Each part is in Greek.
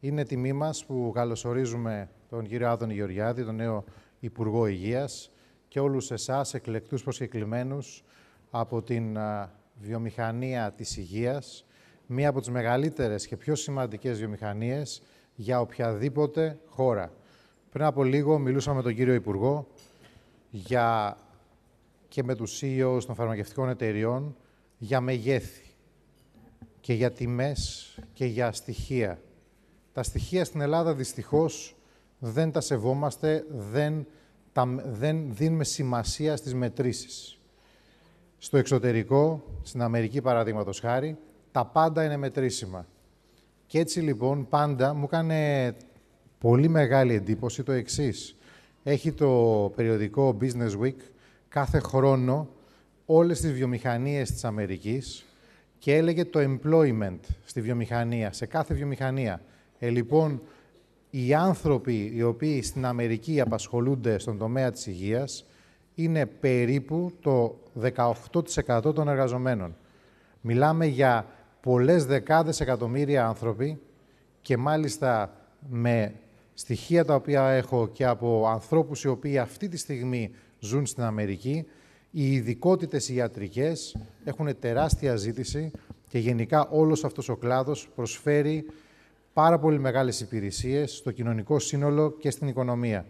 Είναι τιμή μας που καλωσορίζουμε τον κύριο Άδωνη Γεωργιάδη, τον νέο Υπουργό Υγείας, και όλους εσάς εκλεκτούς προσκεκλημένους από την βιομηχανία της υγείας, μία από τις μεγαλύτερες και πιο σημαντικές βιομηχανίες για οποιαδήποτε χώρα. Πριν από λίγο μιλούσαμε με τον κύριο Υπουργό για... και με τους CEO των φαρμακευτικών εταιριών για μεγέθη και για τιμές και για στοιχεία. Τα στοιχεία στην Ελλάδα δυστυχώς δεν τα σεβόμαστε, δεν, τα, δεν δίνουμε σημασία στις μετρήσεις. Στο εξωτερικό, στην Αμερική παραδείγματος χάρη, τα πάντα είναι μετρήσιμα. Και έτσι λοιπόν πάντα μου έκανε πολύ μεγάλη εντύπωση το εξής. Έχει το περιοδικό Business Week κάθε χρόνο όλες τις βιομηχανίες της Αμερικής και έλεγε το employment στη βιομηχανία, σε κάθε βιομηχανία. Ε, λοιπόν, οι άνθρωποι οι οποίοι στην Αμερική απασχολούνται στον τομέα της υγείας είναι περίπου το 18% των εργαζομένων. Μιλάμε για πολλές δεκάδες εκατομμύρια άνθρωποι και μάλιστα με στοιχεία τα οποία έχω και από ανθρώπους οι οποίοι αυτή τη στιγμή ζουν στην Αμερική, οι οι ιατρικές έχουν τεράστια ζήτηση και γενικά όλος αυτός ο κλάδος προσφέρει πάρα πολύ μεγάλες υπηρεσίες στο κοινωνικό σύνολο και στην οικονομία.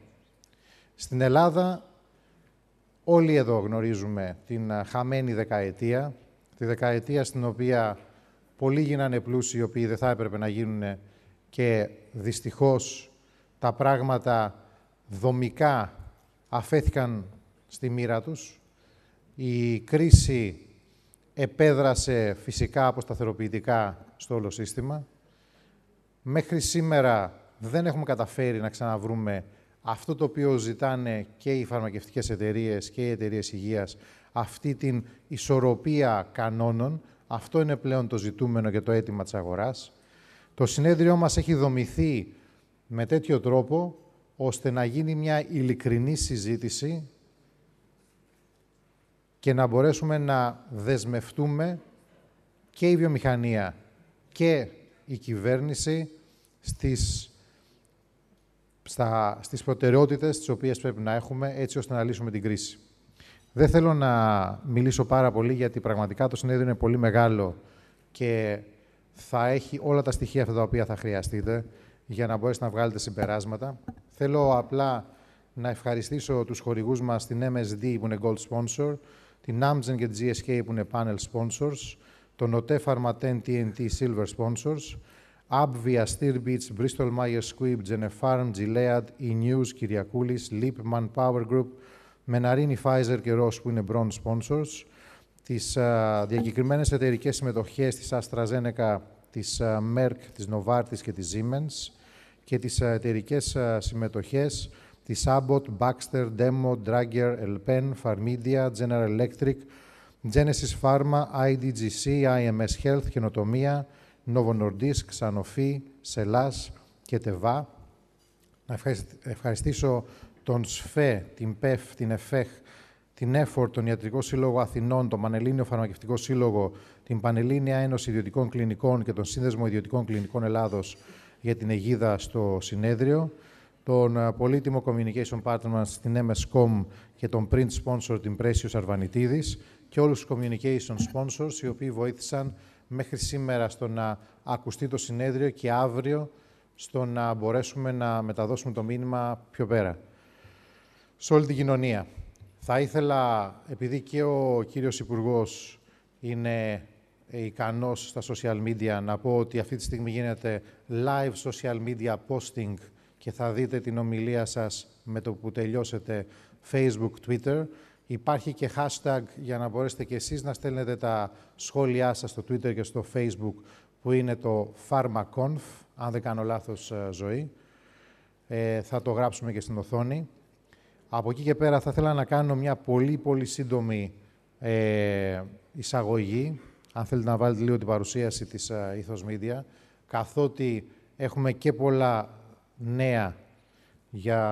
Στην Ελλάδα όλοι εδώ γνωρίζουμε την χαμένη δεκαετία, τη δεκαετία στην οποία πολλοί γίνανε πλούσιοι οι οποίοι δεν θα έπρεπε να γίνουν και δυστυχώς τα πράγματα δομικά αφέθηκαν στη μοίρα τους. Η κρίση επέδρασε φυσικά αποσταθεροποιητικά στο όλο σύστημα. Μέχρι σήμερα δεν έχουμε καταφέρει να ξαναβρούμε αυτό το οποίο ζητάνε και οι φαρμακευτικές εταιρείες και οι εταιρείες υγείας, αυτή την ισορροπία κανόνων. Αυτό είναι πλέον το ζητούμενο και το αίτημα της αγοράς. Το συνέδριό μας έχει δομηθεί με τέτοιο τρόπο, ώστε να γίνει μια ειλικρινή συζήτηση και να μπορέσουμε να δεσμευτούμε και η βιομηχανία και η κυβέρνηση στις, στα, στις προτεραιότητες τις οποίες πρέπει να έχουμε έτσι ώστε να λύσουμε την κρίση. Δεν θέλω να μιλήσω πάρα πολύ γιατί πραγματικά το συνέδριο είναι πολύ μεγάλο και θα έχει όλα τα στοιχεία αυτά τα οποία θα χρειαστείτε για να μπορέσετε να βγάλετε συμπεράσματα. Θέλω απλά να ευχαριστήσω τους χορηγούς μας, την MSD που είναι Gold Sponsor, την Amgen και την GSK που είναι Panel Sponsors, τον ΟΤΕ Φαρματέν TNT Silver Sponsors, Abvia, Steel Beach, Bristol Myers Squibb, Genefarm, Gilead, E-News, Κυριακούλης, Lipman Power Group, Menarini, Pfizer και Roche που είναι bronze sponsors, τις α, διακεκριμένες εταιρικές συμμετοχές της AstraZeneca, της α, Merck, της Novartis και της Siemens και τις εταιρικέ εταιρικές α, συμμετοχές της Abbott, Baxter, Demo, Drager Elpen, Pharmedia, General Electric, Genesis Pharma, IDGC, IMS Health, Καινοτομία, Novo Nordisk, Sanofi, Selas και Teva. Να ευχαριστήσω τον ΣΦΕ, την ΠΕΦ, την ΕΦΕΧ, την ΕΦΟΡ, τον Ιατρικό Σύλλογο Αθηνών, τον Πανελλήνιο Φαρμακευτικό Σύλλογο, την Πανελλήνια Ένωση Ιδιωτικών Κλινικών και τον Σύνδεσμο Ιδιωτικών Κλινικών Ελλάδος για την αιγίδα στο συνέδριο, τον ε, πολύτιμο Communication Partner την MSCOM και τον print sponsor, την Πρέσιο Αρβανιτίδης, και όλους τους communication sponsors, οι οποίοι βοήθησαν μέχρι σήμερα στο να ακουστεί το συνέδριο και αύριο στο να μπορέσουμε να μεταδώσουμε το μήνυμα πιο πέρα. Σε όλη την κοινωνία. Θα ήθελα, επειδή και ο κύριος Υπουργός είναι ικανός στα social media, να πω ότι αυτή τη στιγμή γίνεται live social media posting και θα δείτε την ομιλία σας με το που τελειώσετε Facebook, Twitter. Υπάρχει και hashtag για να μπορέσετε και εσείς να στέλνετε τα σχόλιά σας στο Twitter και στο Facebook που είναι το PharmaConf, αν δεν κάνω λάθος ε, ζωή. Ε, θα το γράψουμε και στην οθόνη. Από εκεί και πέρα θα ήθελα να κάνω μια πολύ πολύ σύντομη ε, εισαγωγή, αν θέλετε να βάλετε λίγο την παρουσίαση της ε, Ethos Media, καθότι έχουμε και πολλά νέα για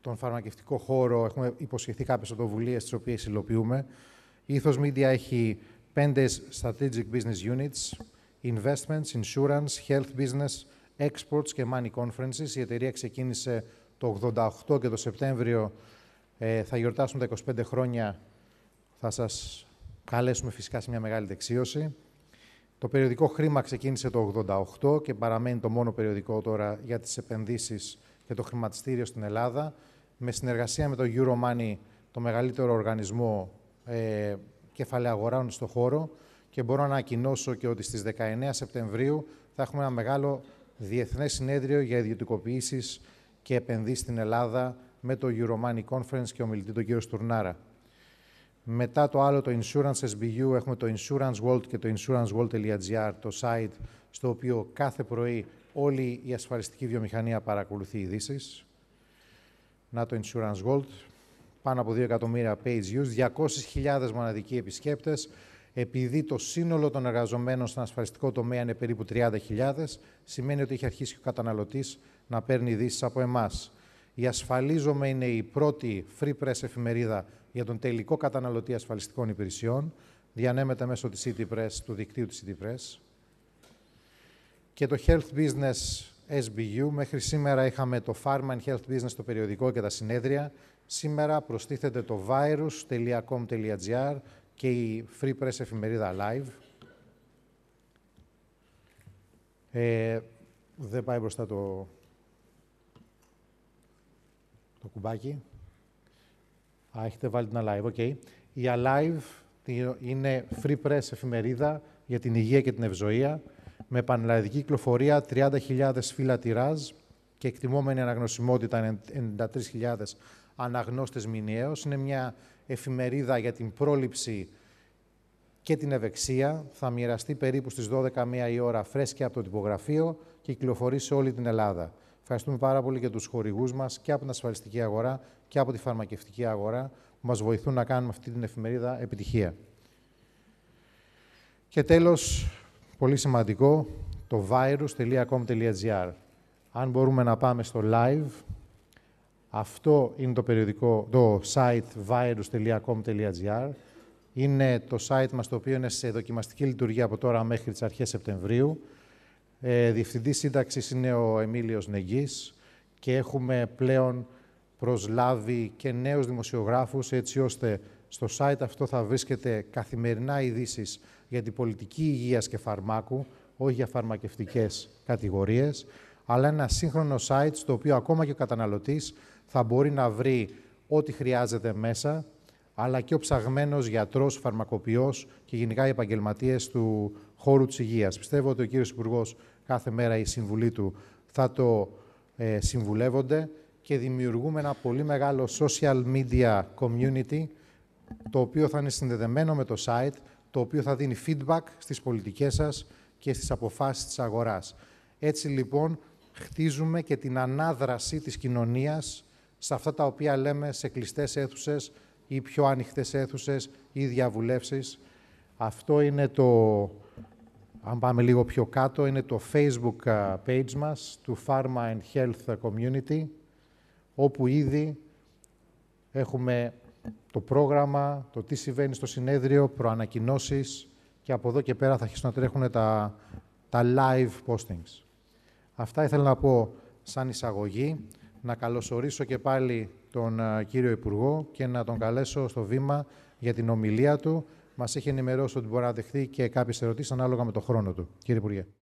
τον φαρμακευτικό χώρο. Έχουμε υποσχεθεί κάποιες πρωτοβουλίε, τις οποίες υλοποιούμε. Η Ethos Media έχει πέντε strategic business units, investments, insurance, health business, exports και money conferences. Η εταιρεία ξεκίνησε το 88 και το Σεπτέμβριο ε, θα γιορτάσουν τα 25 χρόνια. Θα σας καλέσουμε φυσικά σε μια μεγάλη δεξίωση. Το περιοδικό χρήμα ξεκίνησε το 88 και παραμένει το μόνο περιοδικό τώρα για τις επενδύσεις και το χρηματιστήριο στην Ελλάδα, με συνεργασία με το Euromoney, το μεγαλύτερο οργανισμό ε, κεφαλαίου αγοράων στον χώρο. Και μπορώ να ανακοινώσω και ότι στις 19 Σεπτεμβρίου θα έχουμε ένα μεγάλο διεθνές συνέδριο για ιδιωτικοποιήσεις και επενδύσεις στην Ελλάδα με το Euromoney Conference και ομιλητή τον κύριο Στουρνάρα. Μετά το άλλο, το Insurance SBU, έχουμε το Insurance World και το insuranceworld.gr, το site στο οποίο κάθε πρωί όλη η ασφαλιστική βιομηχανία παρακολουθεί ειδήσεις. το Insurance Gold, πάνω από 2 εκατομμύρια page views, 200.000 μοναδικοί επισκέπτες, επειδή το σύνολο των εργαζομένων στον ασφαλιστικό τομέα είναι περίπου 30.000, σημαίνει ότι έχει αρχίσει ο καταναλωτής να παίρνει ειδήσεις από εμάς. Η Ασφαλίζομαι είναι η πρώτη free press εφημερίδα για τον τελικό καταναλωτή ασφαλιστικών υπηρεσιών. Διανέμεται μέσω της, City του δικτύου της City και το Health Business SBU. Μέχρι σήμερα είχαμε το Pharma and Health Business, το περιοδικό και τα συνέδρια. Σήμερα προστίθεται το virus.com.gr και η Free Press εφημερίδα Live. Ε, δεν πάει μπροστά το, το κουμπάκι. Α, έχετε βάλει την Alive, οκ. Okay. Η Alive είναι Free Press εφημερίδα για την υγεία και την ευζοία με πανελλαδική κυκλοφορία 30.000 φύλλα τυράζ και εκτιμόμενη αναγνωσιμότητα 93.000 αναγνώστες μηνιαίως. Είναι μια εφημερίδα για την πρόληψη και την ευεξία. Θα μοιραστεί περίπου στις 12.00 η ώρα φρέσκια από το τυπογραφείο και κυκλοφορεί σε όλη την Ελλάδα. Ευχαριστούμε πάρα πολύ και τους χορηγούς μας και από την ασφαλιστική αγορά και από τη φαρμακευτική αγορά που μας βοηθούν να κάνουμε αυτή την εφημερίδα επιτυχία. Και τέλος, πολύ σημαντικό, το virus.com.gr. Αν μπορούμε να πάμε στο live, αυτό είναι το περιοδικό, το site virus.com.gr. Είναι το site μας το οποίο είναι σε δοκιμαστική λειτουργία από τώρα μέχρι τις αρχές Σεπτεμβρίου. Ε, Διευθυντής σύνταξης είναι ο Εμίλιος Νεγής και έχουμε πλέον προσλάβει και νέους δημοσιογράφους έτσι ώστε στο site αυτό θα βρίσκεται καθημερινά ειδήσεις για την πολιτική υγείας και φαρμάκου, όχι για φαρμακευτικές κατηγορίες, αλλά ένα σύγχρονο site στο οποίο ακόμα και ο καταναλωτής θα μπορεί να βρει ό,τι χρειάζεται μέσα, αλλά και ο ψαγμένος γιατρός, φαρμακοποιός και γενικά οι επαγγελματίες του χώρου της υγείας. Πιστεύω ότι ο κύριος υπουργός κάθε μέρα η συμβουλή του θα το ε, συμβουλεύονται και δημιουργούμε ένα πολύ μεγάλο social media community, το οποίο θα είναι συνδεδεμένο με το site, το οποίο θα δίνει feedback στις πολιτικές σας και στις αποφάσεις της αγοράς. Έτσι λοιπόν χτίζουμε και την ανάδραση της κοινωνίας σε αυτά τα οποία λέμε σε κλειστές αίθουσες ή πιο ανοιχτές αίθουσες ή διαβουλεύσεις. Αυτό είναι το, αν πάμε λίγο πιο κάτω, είναι το Facebook page μας του Pharma and Health Community, όπου ήδη έχουμε το πρόγραμμα, το τι συμβαίνει στο συνέδριο, προανακοινώσεις και από εδώ και πέρα θα αρχίσουν να τρέχουν τα, τα live postings. Αυτά ήθελα να πω σαν εισαγωγή. Να καλωσορίσω και πάλι τον ε, κύριο Υπουργό και να τον καλέσω στο βήμα για την ομιλία του. Μας έχει ενημερώσει ότι μπορεί να δεχθεί και κάποιες ερωτήσεις ανάλογα με τον χρόνο του. Κύριε Υπουργέ.